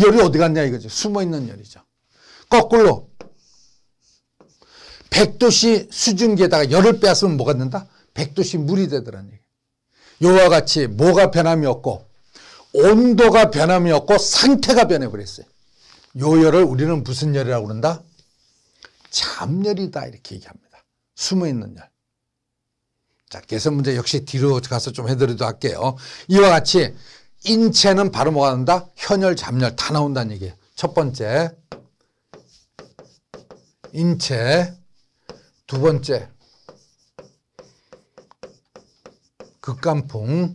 열이 어디 갔냐 이거지. 숨어있는 열이죠. 거꾸로 100도씨 수증기에다가 열을 빼앗으면 뭐가 된다? 100도씨 물이 되더란 얘기. 요와 같이 뭐가 변함이 없고 온도가 변함이 없고 상태가 변해버렸어요. 요열을 우리는 무슨 열이라고 그런다? 잠열이다 이렇게 얘기합니다. 숨어있는 열. 자, 개선 문제 역시 뒤로 가서 좀 해드리도록 할게요. 이와 같이 인체는 바로 뭐가 나다 현열, 잠열 다 나온다는 얘기예요. 첫 번째, 인체. 두 번째, 극간풍.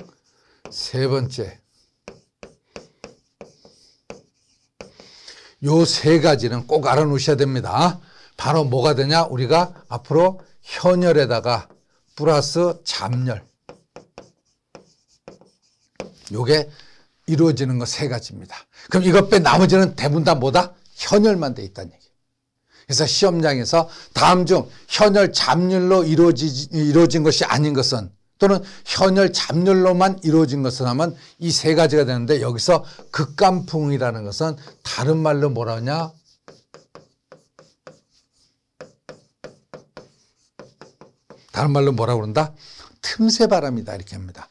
세 번째, 요세 가지는 꼭 알아놓으셔야 됩니다. 바로 뭐가 되냐? 우리가 앞으로 현열에다가 플러스 잠열. 요게 이루어지는 거 세 가지입니다. 그럼 이것 빼 나머지는 대부분 다 뭐다? 현열만 돼 있다는 얘기. 그래서 시험장에서 다음 중 현열 잠열로 이루어지, 이루어진 것이 아닌 것은 또는 현열, 잡열로만 이루어진 것은 하면 이 세 가지가 되는데 여기서 극감풍이라는 것은 다른 말로 뭐라 하냐? 다른 말로 뭐라 그런다? 틈새 바람이다 이렇게 합니다.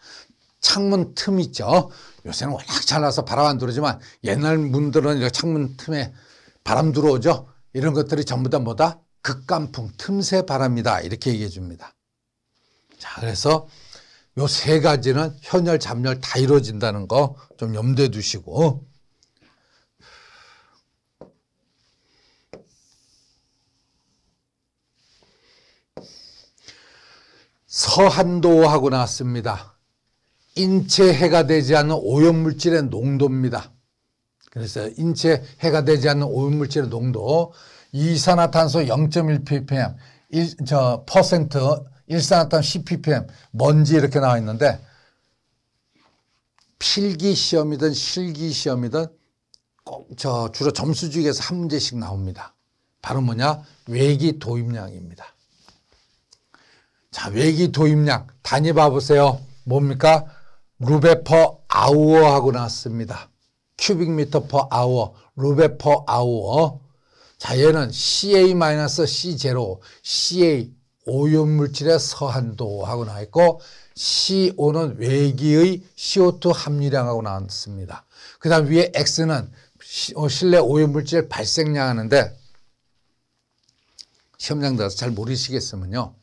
창문 틈 있죠. 요새는 워낙 잘 나서 바람 안 들어오지만 옛날 문들은 이 창문 틈에 바람 들어오죠. 이런 것들이 전부 다 뭐다? 극간풍 틈새 바람이다 이렇게 얘기해 줍니다. 자, 그래서 요 세 가지는 현열, 잡열 다 이루어진다는 거 좀 염두에 두시고. 서한도하고 나왔습니다. 인체 해가 되지 않는 오염물질의 농도입니다. 그래서 인체 해가 되지 않는 오염물질의 농도 이산화탄소 0.1ppm 1, 저 퍼센트 일산화탄 10ppm 먼지 이렇게 나와 있는데 필기 시험이든 실기 시험이든 꼭 저 주로 점수 중에서 한 문제씩 나옵니다. 바로 뭐냐? 외기 도입량입니다. 자, 외기 도입량 단위 봐보세요. 뭡니까? 루베 퍼 아우어 하고 나왔습니다. 큐빅 미터 퍼 아워, 루베 퍼 아워. 자, 얘는 CA-C0, CA 오염물질의 서한도하고 나 있고 CO는 외기의 CO2 함유량하고 나왔습니다. 그 다음 위에 X는 어, 실내 오염물질 발생량 하는데 시험장 들어서 잘 모르시겠으면요.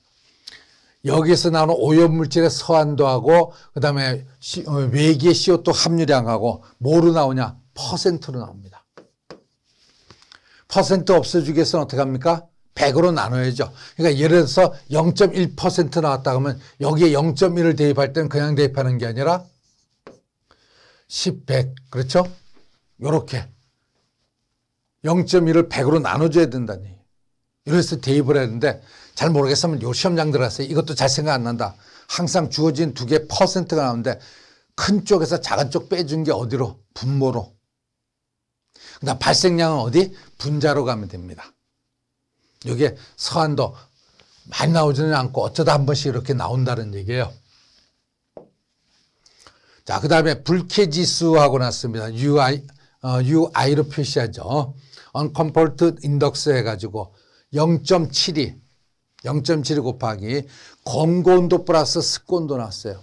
여기서 나오는 오염물질의 서한도하고 그 다음에 어, 외기의 CO2 함유량하고 뭐로 나오냐? 퍼센트로 나옵니다. 퍼센트 없애주기 위해서는 어떻게 합니까? 1 0 0으로 나눠야죠. 그러니까 예를 들어서 0.1% 나왔다 그러면 여기에 0.1을 대입할 때는 그냥 대입하는 게 아니라 10, 100 그렇죠? 요렇게 0.1을 100으로 나눠줘야 된다니 얘기 이래서 대입을 했는데 잘 모르겠으면 요 시험장 들어왔어요 이것도 잘 생각 안 난다. 항상 주어진 두 개 퍼센트가 나오는데 큰 쪽에서 작은 쪽 빼준 게 어디로? 분모로. 그다음 그러니까 발생량은 어디? 분자로 가면 됩니다. 이게 서한도 많이 나오지는 않고 어쩌다 한 번씩 이렇게 나온다는 얘기예요. 자, 그 다음에 불쾌지수하고 났습니다. UI, 어, UI로 표시하죠. Uncomforted Index 해가지고 0.72, 0.72 곱하기 검고온도 플러스 습고도 나왔어요.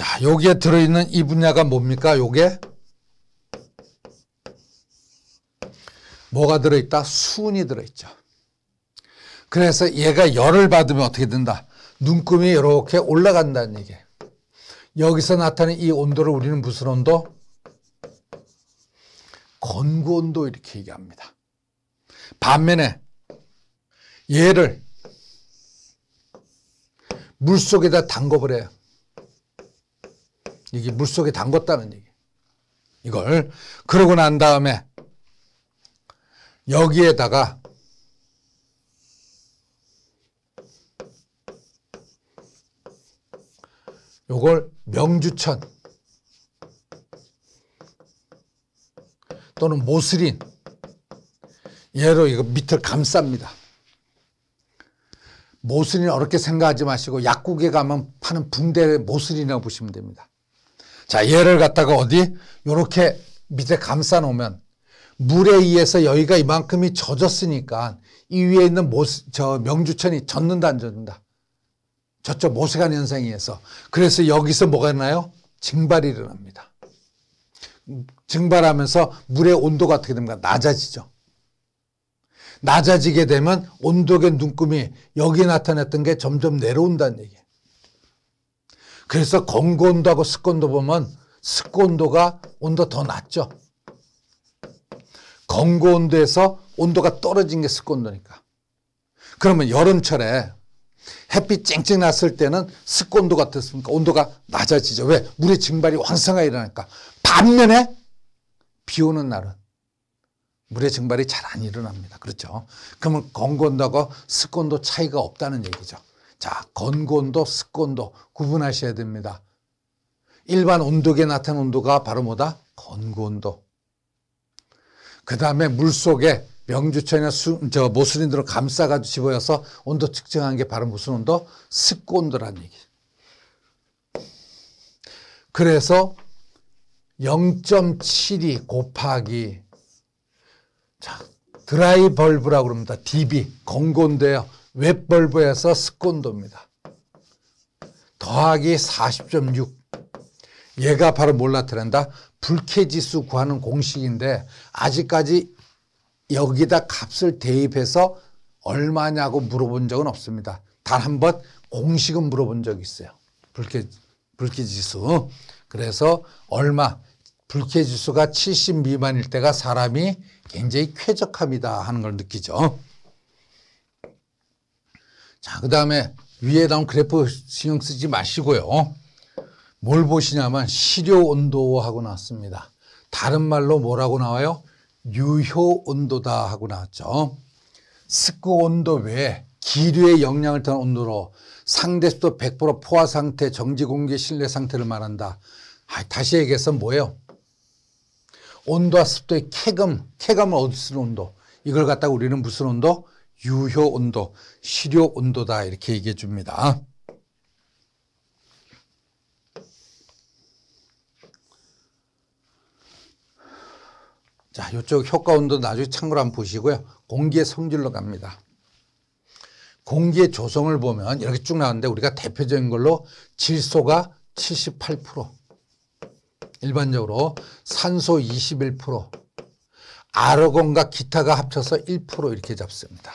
자, 여기에 들어있는 이 분야가 뭡니까? 요게? 뭐가 들어있다? 수이 들어있죠. 그래서 얘가 열을 받으면 어떻게 된다? 눈금이 이렇게 올라간다는 얘기 여기서 나타낸 이 온도를 우리는 무슨 온도? 건구 온도 이렇게 얘기합니다. 반면에 얘를 물속에다 담궈버려요. 이게 물속에 담궜다는 얘기. 이걸 그러고 난 다음에 여기에다가 요걸 명주천 또는 모슬인 얘로 이거 밑을 감쌉니다. 모슬인 어렵게 생각하지 마시고 약국에 가면 파는 붕대 모슬이라고 보시면 됩니다. 자, 얘를 갖다가 어디? 요렇게 밑에 감싸 놓으면 물에 의해서 여기가 이만큼이 젖었으니까 이 위에 있는 모스, 저 명주천이 젖는다 안 젖는다. 저쪽 모세관 현상에 의해서. 그래서 여기서 뭐가 있나요? 증발이 일어납니다. 증발하면서 물의 온도가 어떻게 됩니까? 낮아지죠. 낮아지게 되면 온도계 눈금이 여기 나타났던 게 점점 내려온다는 얘기예요. 그래서 건고온도하고 습건도 보면 습건도가 온도 더 낮죠. 건고온도에서 온도가 떨어진 게 습건도니까. 그러면 여름철에 햇빛 쨍쨍 났을 때는 습건도 같았습니까? 온도가 낮아지죠. 왜? 물의 증발이 왕성하게 일어나니까. 반면에 비 오는 날은 물의 증발이 잘 안 일어납니다. 그렇죠? 그러면 건고온도하고 습건도 차이가 없다는 얘기죠. 자, 건곤도 습곤도 구분하셔야 됩니다. 일반 온도계에 나타난 온도가 바로 뭐다? 건곤도. 그 다음에 물 속에 명주천이나 수, 저 모슬린들을 감싸가지고 집어여서 온도 측정한 게 바로 무슨 온도? 습곤도란 얘기. 그래서 0.72 곱하기 자 드라이 벌브라고 그니다 DB 건곤데요. 웹벌브에서 스콘도입니다. 더하기 40.6 얘가 바로 몰라트란다. 불쾌지수 구하는 공식인데 아직까지 여기다 값을 대입해서 얼마냐고 물어본 적은 없습니다. 단 한 번 공식은 물어본 적이 있어요. 불쾌, 불쾌지수. 그래서 얼마, 불쾌지수가 70 미만일 때가 사람이 굉장히 쾌적합니다 하는 걸 느끼죠. 자, 그 다음에 위에 나온 그래프 신경 쓰지 마시고요. 뭘 보시냐면 시료 온도하고 나왔습니다. 다른 말로 뭐라고 나와요? 유효 온도다 하고 나왔죠. 습구 온도 외에 기류의 영향을 탄 온도로 상대습도 100% 포화 상태, 정지 공기 실내 상태를 말한다. 아, 다시 얘기해서 뭐예요? 온도와 습도의 쾌금 쾌감을 얻을 수 있는 온도. 이걸 갖다가 우리는 무슨 온도? 유효 온도, 실효 온도다 이렇게 얘기해 줍니다. 자, 이쪽 효과 온도 나중에 참고로 한번 보시고요. 공기의 성질로 갑니다. 공기의 조성을 보면 이렇게 쭉 나왔는데 우리가 대표적인 걸로 질소가 78% 일반적으로 산소 21% 아르곤과 기타가 합쳐서 1% 이렇게 잡습니다.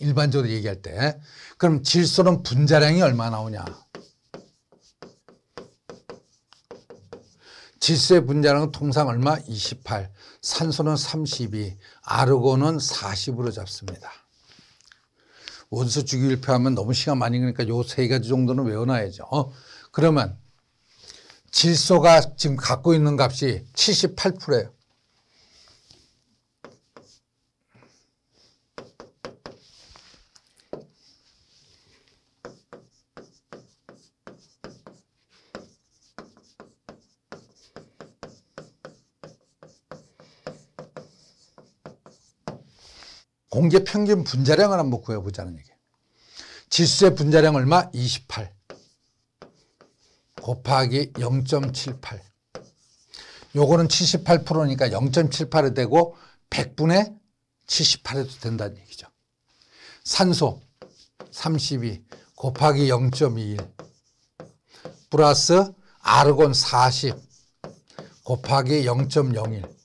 일반적으로 얘기할 때 그럼 질소는 분자량이 얼마 나오냐 질소의 분자량은 통상 얼마? 28 산소는 32 아르곤은 40으로 잡습니다 원소 주기율표하면 너무 시간 많이 그러니까 요 세 가지 정도는 외워놔야죠 어? 그러면 질소가 지금 갖고 있는 값이 78%예요 공제 평균 분자량을 한번 구해보자는 얘기예요. 지수의 분자량 얼마? 28 곱하기 0.78 요거는 78%니까 0.78이 되고 100분의 78해도 된다는 얘기죠. 산소 32 곱하기 0.21 플러스 아르곤 40 곱하기 0.01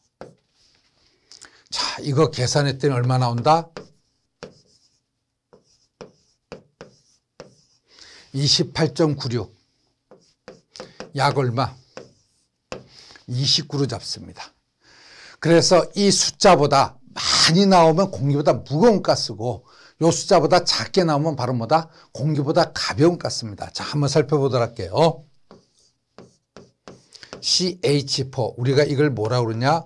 이거 계산했더니 얼마 나온다? 28.96. 약 얼마? 29로 잡습니다. 그래서 이 숫자보다 많이 나오면 공기보다 무거운 가스고 요 숫자보다 작게 나오면 바로 뭐다? 공기보다 가벼운 가스입니다. 자, 한번 살펴보도록 할게요. CH4. 우리가 이걸 뭐라 그러냐?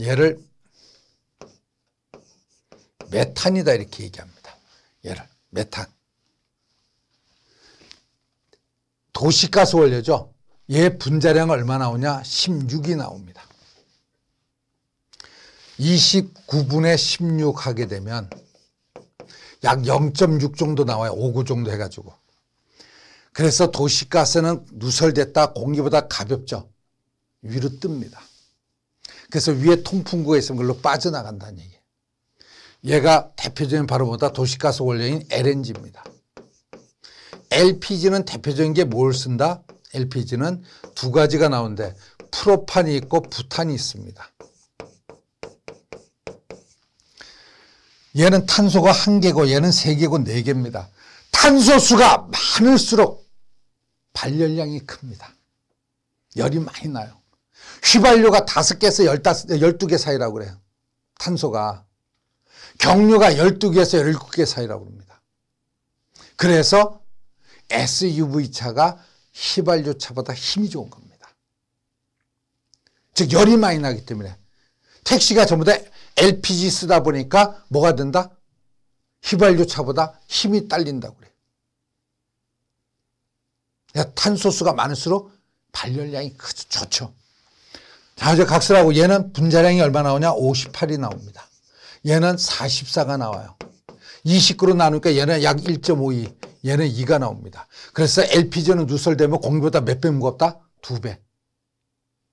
얘를 메탄이다 이렇게 얘기합니다. 얘를 메탄. 도시가스 원료죠. 얘 분자량 얼마 나오냐? 16이 나옵니다. 29분의 16 하게 되면 약 0.6 정도 나와요. 5구 정도 해가지고. 그래서 도시가스는 누설됐다 공기보다 가볍죠. 위로 뜹니다. 그래서 위에 통풍구가 있으면 그걸로 빠져나간다는 얘기예요. 얘가 대표적인 바로 보다 도시가스 원료인 LNG입니다. LPG는 대표적인 게 뭘 쓴다? LPG는 두 가지가 나오는데 프로판이 있고 부탄이 있습니다. 얘는 탄소가 한 개고 얘는 세 개고 네 개입니다. 탄소 수가 많을수록 발열량이 큽니다. 열이 많이 나요. 휘발유가 5 개에서 1 2개 사이라고 그래요. 탄소가. 경유가 열두 개에서 열일개 사이라고 합니다. 그래서 SUV 차가 휘발유 차보다 힘이 좋은 겁니다. 즉, 열이 많이 나기 때문에 택시가 전부 다 LPG 쓰다 보니까 뭐가 된다? 휘발유 차보다 힘이 딸린다고 그래요. 탄소수가 많을수록 발열량이 좋죠. 자주각서라고 얘는 분자량이 얼마 나오냐? 58이 나옵니다. 얘는 44가 나와요. 20으로 나누니까 얘는 약 1.52, 얘는 2가 나옵니다. 그래서 LPG는 누설되면 공기보다 몇 배 무겁다? 2배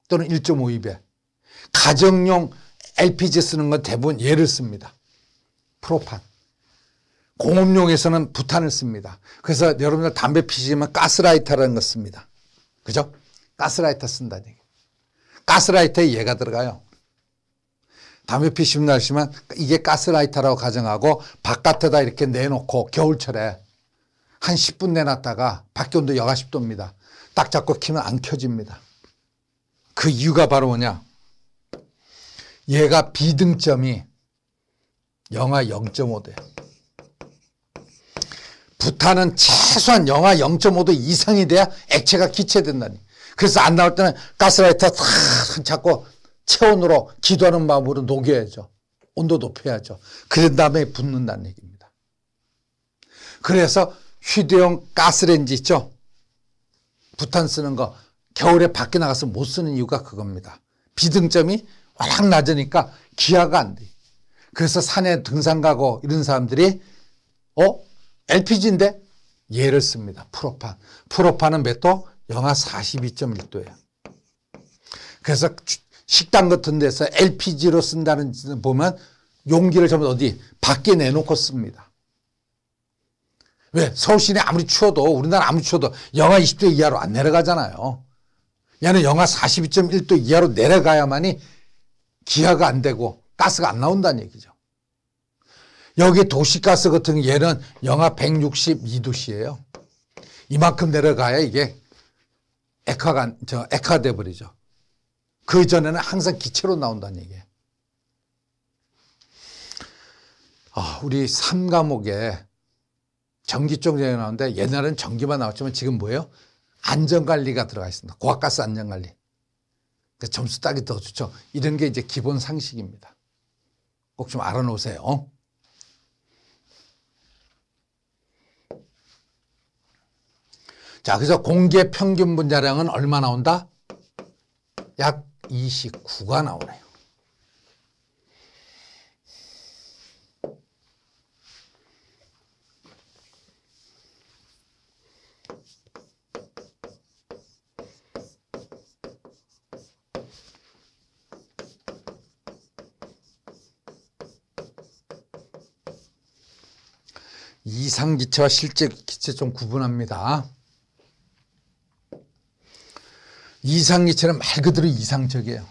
또는 1.52배. 가정용 LPG 쓰는 건 대부분 얘를 씁니다. 프로판. 공업용에서는 부탄을 씁니다. 그래서 여러분들 담배 피시면 가스라이터라는 거 씁니다. 그죠? 가스라이터 쓴다는 얘기. 가스라이터에 얘가 들어가요. 담배 피시면 날씨만 이게 가스라이터라고 가정하고 바깥에다 이렇게 내놓고 겨울철에 한 10분 내놨다가 밖에 온도 영하 10도입니다. 딱 잡고 키면 안 켜집니다. 그 이유가 바로 뭐냐? 얘가 비등점이 영하 0.5대. 부탄은 최소한 영하 0.5도 이상이 돼야 액체가 기체된다니. 그래서 안 나올 때는 가스라이터 탁 잡고 체온으로 기도하는 마음으로 녹여야죠. 온도 높여야죠. 그런 다음에 붙는다는 얘기입니다. 그래서 휴대용 가스레인지 있죠. 부탄 쓰는 거 겨울에 밖에 나가서 못 쓰는 이유가 그겁니다. 비등점이 확 낮으니까 기아가 안 돼. 그래서 산에 등산 가고 이런 사람들이 어? LPG인데? 얘를 씁니다. 프로판. 프로판은 몇 도? 영하 4 2 1도예 그래서 식당 같은 데서 LPG로 쓴다는 보면 용기를 전부 어디 밖에 내놓고 씁니다. 왜? 서울 시내 아무리 추워도 우리나라 아무리 추워도 영하 20도 이하로 안 내려가잖아요. 얘는 영하 42.1도 이하로 내려가야만이 기화가 안 되고 가스가 안 나온다는 얘기죠. 여기 도시가스 같은 얘는 영하 162도씨예요. 이만큼 내려가야 이게 액화가, 저, 액화돼 버리죠. 그 전에는 항상 기체로 나온다는 얘기예요. 아, 우리 3과목에 전기 쪽정이 나오는데 옛날에는 전기만 나왔지만 지금 뭐예요? 안전관리가 들어가 있습니다. 고압가스 안전관리. 그 점수 따기 더 좋죠. 이런 게 이제 기본 상식입니다. 꼭 좀 알아놓으세요. 자, 그래서 공개 평균 분자량은 얼마 나온다? 약 29가 나오네요. 이상 기체와 실제 기체 좀 구분합니다. 이상기체는 말 그대로 이상적이에요.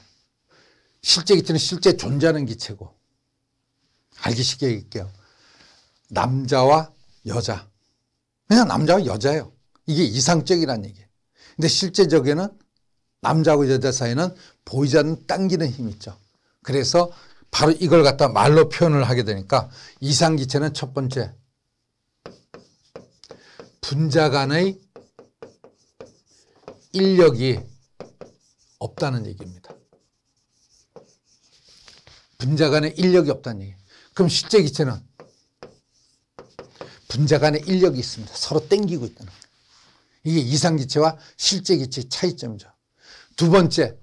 실제 기체는 실제 존재하는 기체고 알기 쉽게 얘기할게요. 남자와 여자 그냥 남자와 여자예요. 이게 이상적이란 얘기예요. 근데 실제적에는 남자하고 여자 사이는 보이지 않는 당기는 힘이 있죠. 그래서 바로 이걸 갖다 말로 표현을 하게 되니까 이상기체는 첫 번째 분자 간의 인력이 없다는 얘기입니다. 분자 간의 인력이 없다는 얘기. 그럼 실제 기체는 분자 간의 인력이 있습니다. 서로 땡기고 있다는 거예요. 이게 이상 기체와 실제 기체의 차이점이죠. 두 번째,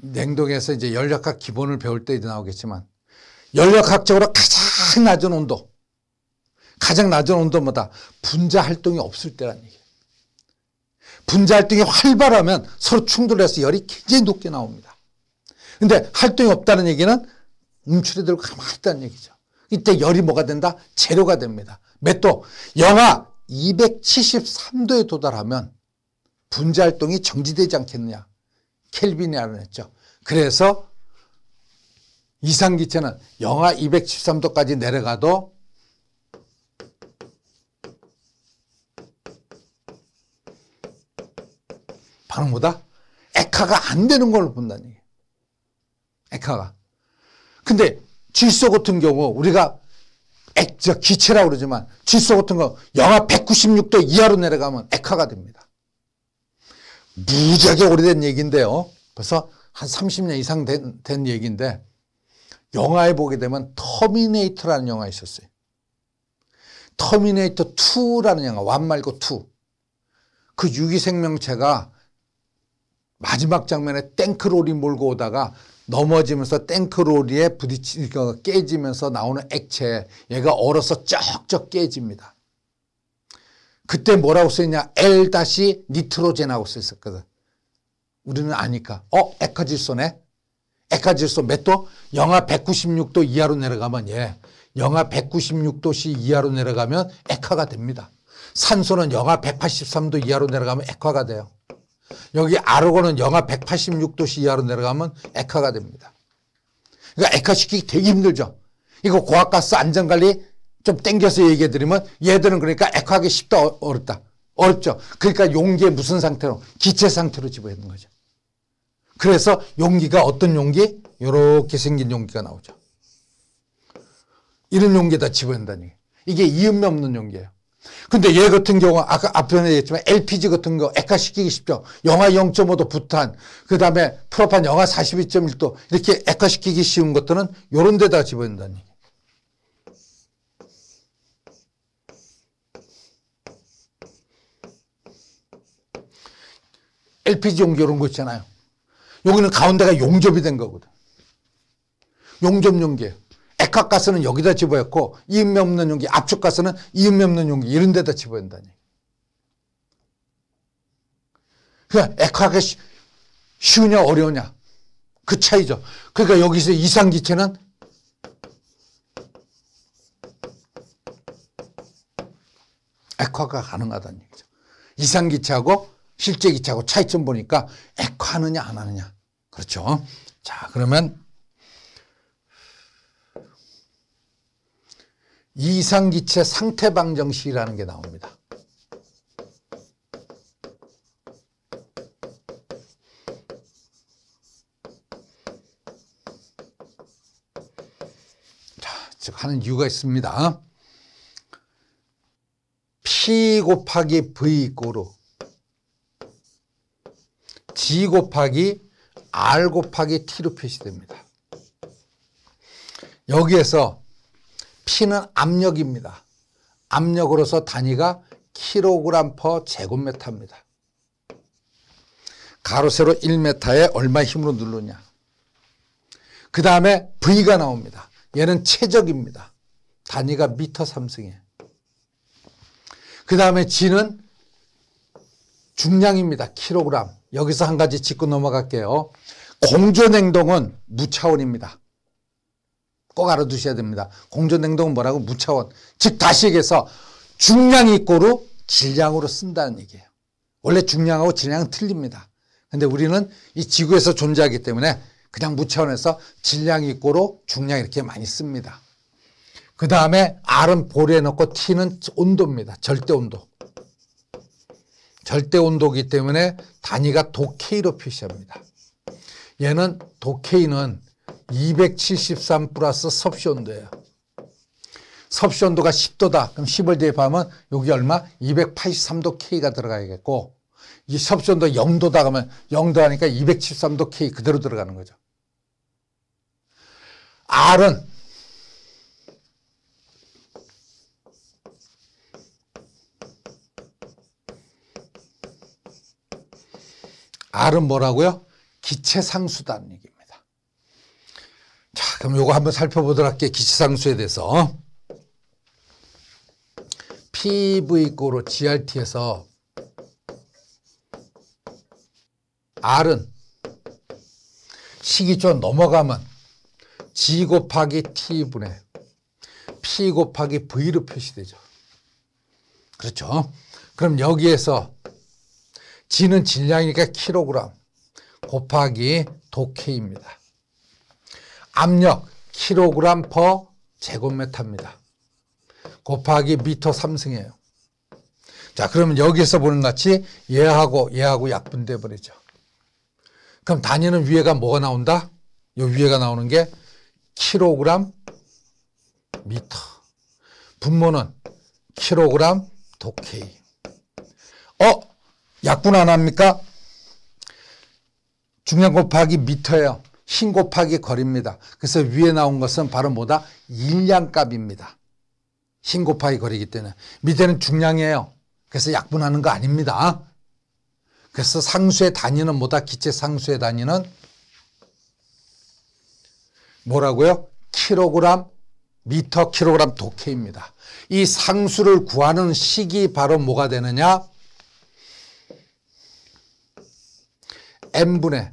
냉동에서 이제 열역학 기본을 배울 때이 나오겠지만 열역학적으로 가장 낮은 온도, 가장 낮은 온도마다 분자 활동이 없을 때란 얘기. 분자 활동이 활발하면 서로 충돌해서 열이 굉장히 높게 나옵니다. 근데 활동이 없다는 얘기는 움츠려들고 가만히 있다는 얘기죠. 이때 열이 뭐가 된다? 재료가 됩니다. 몇 도? 영하 273도에 도달하면 분자 활동이 정지되지 않겠느냐. 켈빈이 알아냈죠. 그래서 이상기체는 영하 2 7 3도까지 내려가도 반응보다 액화가안 되는 걸로 본다는 얘기예요. 에카가. 근데 질소 같은 경우 우리가 액, 저 기체라고 그러지만 질소 같은 거 영하 196도 이하로 내려가면 액화가 됩니다. 무지하게 오래된 얘기인데요. 벌써 한 30년 이상 된, 된 얘기인데 영화에 보게 되면 터미네이터라는 영화 있었어요. 터미네이터 2라는 영화, 완 말고 2. 그 유기생명체가 마지막 장면에 탱크롤이 몰고 오다가 넘어지면서 탱크롤이에 부딪히 니까 그 깨지면서 나오는 액체 얘가 얼어서 쩍쩍 깨집니다. 그때 뭐라고 써있냐 L 다시 니트로젠하고 써있었거든. 우리는 아니까 어 액화질소네. 액화질소 몇 도? 영하 196도 이하로 내려가면 예 영하 196도씨 이하로 내려가면 액화가 됩니다. 산소는 영하 183도 이하로 내려가면 액화가 돼요. 여기 아르고는 영하 186도씨 이하로 내려가면 액화가 됩니다. 그러니까 액화시키기 되게 힘들죠. 이거 고압가스 안전관리 좀 땡겨서 얘기해 드리면 얘들은 그러니까 액화하기 쉽다 어렵다. 어렵죠. 그러니까 용기에 무슨 상태로? 기체 상태로 집어넣는 거죠. 그래서 용기가 어떤 용기? 이렇게 생긴 용기가 나오죠. 이런 용기에다 집어넣는다는 이게 이음이 없는 용기예요. 근데 얘 같은 경우 아까 앞에 얘기했지만 LPG 같은 거 액화시키기 쉽죠. 영하 0.5도 부탄, 그 다음에 프로판 영하 42.1도 이렇게 액화시키기 쉬운 것들은 요런 데다 집어넣는다는 얘기. LPG 용기 이런 거 있잖아요. 여기는 가운데가 용접이 된 거거든. 용접 용기예요. 액화가스는 여기다 집어넣고 이음이 없는 용기, 압축가스는 이음이 없는 용기 이런 데다 집어였다니. 그러니까 액화가 쉬우냐 어려우냐 그 차이죠. 그러니까 여기서 이상기체는 액화가 가능하다는 얘기죠. 이상기체하고 실제기체하고 차이점 보니까 액화하느냐 안 하느냐. 그렇죠. 자 그러면 이상기체 상태방정식이라는 게 나옵니다. 자, 즉 하는 이유가 있습니다. P 곱하기 V 고루 G 곱하기 R 곱하기 T로 표시됩니다. 여기에서 P는 압력입니다. 압력으로서 단위가 킬로그램 퍼 제곱미터입니다. 가로 세로 1m에 얼마 힘으로 누르냐. 그 다음에 V가 나옵니다. 얘는 최적입니다. 단위가 미터 3승에그 다음에 G는 중량입니다. 킬로그램. 여기서 한 가지 짚고 넘어갈게요. 공존 행동은 무차원입니다. 꼭 알아두셔야 됩니다. 공전냉동은 뭐라고? 무차원. 즉 다시 얘기해서 중량 이꼬로 질량으로 쓴다는 얘기예요. 원래 중량하고 질량은 틀립니다. 근데 우리는 이 지구에서 존재하기 때문에 그냥 무차원에서 질량 이꼬로 중량 이렇게 많이 씁니다. 그 다음에 R은 볼에 넣고 T는 온도입니다. 절대 온도. 절대 온도기 이 때문에 단위가 도케이로 표시합니다. 얘는 도케이는 273 플러스 섭션도예요. 섭션도가 10도다. 그럼 10을 대입하면 여기 얼마? 283도 K가 들어가야겠고 이 섭션도 0도다 가면 0도 하니까 273도 K 그대로 들어가는 거죠. R은 R은 뭐라고요? 기체 상수다 얘기입니다. 자, 그럼 요거 한번 살펴보도록 할게요. 기시상수에 대해서. PV고로 GRT에서 R은 시기초 넘어가면 G 곱하기 T분의 P 곱하기 V로 표시되죠. 그렇죠. 그럼 여기에서 G는 질량이니까 kg 곱하기 도케입니다. 압력 킬로그램 퍼 제곱미터입니다. 곱하기 미터 3승이에요 자, 그러면 여기서 보는 같이 얘하고 얘하고 약분돼 버리죠. 그럼 단위는 위에가 뭐가 나온다? 요 위에가 나오는 게 킬로그램 미터. 분모는 킬로그램 도케이. 어? 약분 안 합니까? 중량 곱하기 미터예요. 신 곱하기 거리입니다. 그래서 위에 나온 것은 바로 뭐다? 일량값입니다. 신 곱하기 거리기 때문에 밑에는 중량이에요. 그래서 약분하는 거 아닙니다. 그래서 상수의 단위는 뭐다? 기체 상수의 단위는 뭐라고요? 킬로그램 미터 킬로그램 도케입니다. 이 상수를 구하는 식이 바로 뭐가 되느냐? n분의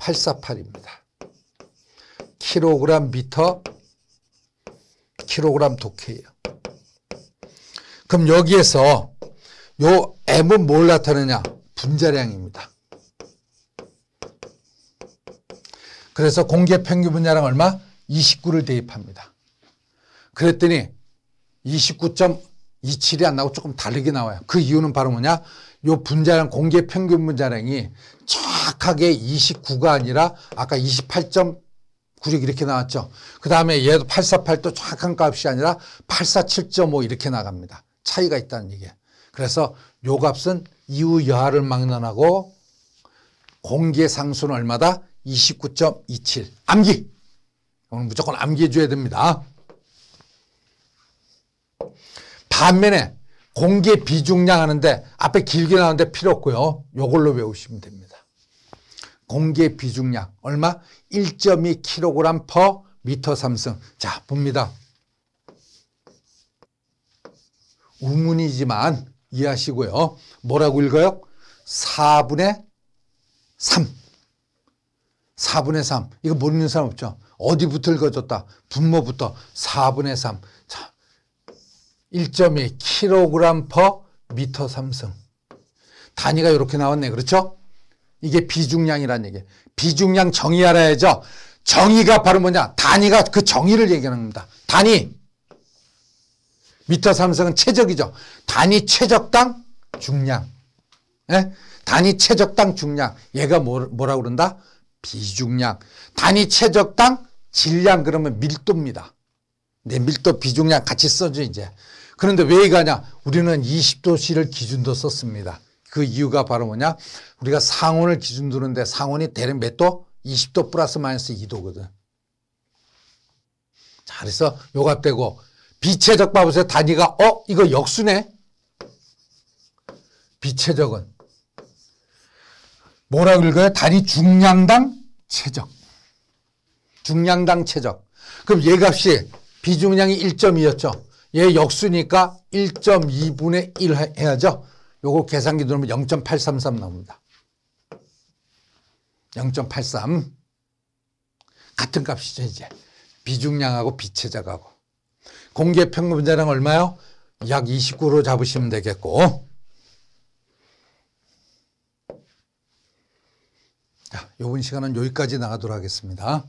848입니다. 킬로그램 미터 킬로그램 독해예요. 그럼 여기에서 요 M은 뭘 나타내냐? 분자량입니다. 그래서 공개 평균 분자량 얼마? 29를 대입합니다. 그랬더니 29.27이 안 나오고 조금 다르게 나와요. 그 이유는 바로 뭐냐? 요 분자량 공개 평균 분자량이 정확하게 29가 아니라 아까 28.96 이렇게 나왔죠. 그 다음에 얘도 848도 정확한 값이 아니라 847.5 이렇게 나갑니다. 차이가 있다는 얘기예요. 그래서 요 값은 이후 여하를 막론하고 공기의 상수는 얼마다? 29.27. 암기! 오늘 무조건 암기해줘야 됩니다. 반면에 공기의 비중량 하는데 앞에 길게 나오는데 필요 없고요. 요걸로 외우시면 됩니다. 공개 비중량 얼마? 1.2kg per 미터 삼성 자, 봅니다. 우문이지만 이해하시고요. 뭐라고 읽어요? 4분의 3. 4분의 3. 이거 모르는 사람 없죠? 어디부터 읽어줬다? 분모부터 4분의 3. 자, 1.2kg per 미터 삼승. 단위가 이렇게 나왔네. 그렇죠? 이게 비중량이라는 얘기예요. 비중량 정의 알아야죠. 정의가 바로 뭐냐? 단위가 그 정의를 얘기하는 겁니다. 단위. 미터 삼성은 최적이죠. 단위 최적당 중량. 예? 단위 최적당 중량. 얘가 뭐, 라고 그런다? 비중량. 단위 최적당 질량 그러면 밀도입니다. 네, 밀도 비중량 같이 써줘 이제. 그런데 왜 이거냐? 우리는 20도씨를 기준도 썼습니다. 그 이유가 바로 뭐냐? 우리가 상온을 기준 두는데 상온이 대략 몇 도? 20도 플러스 마이너스 2도거든. 자, 그래서 요가 빼고 빛의 적 봐보세요. 단위가 어? 이거 역수네? 빛의 적은 뭐라고 읽어요? 단위 중량당 최적. 중량당 최적. 그럼 얘값이 비중량이 1.2였죠. 얘 역수니까 1.2분의 1 해야죠. 요거 계산기 누르면 0.833 나옵니다. 0.83 같은 값이죠 이제 비중량하고 비체적하고 공개 평균자량 얼마요? 약 29로 잡으시면 되겠고 자, 요번 시간은 여기까지 나가도록 하겠습니다.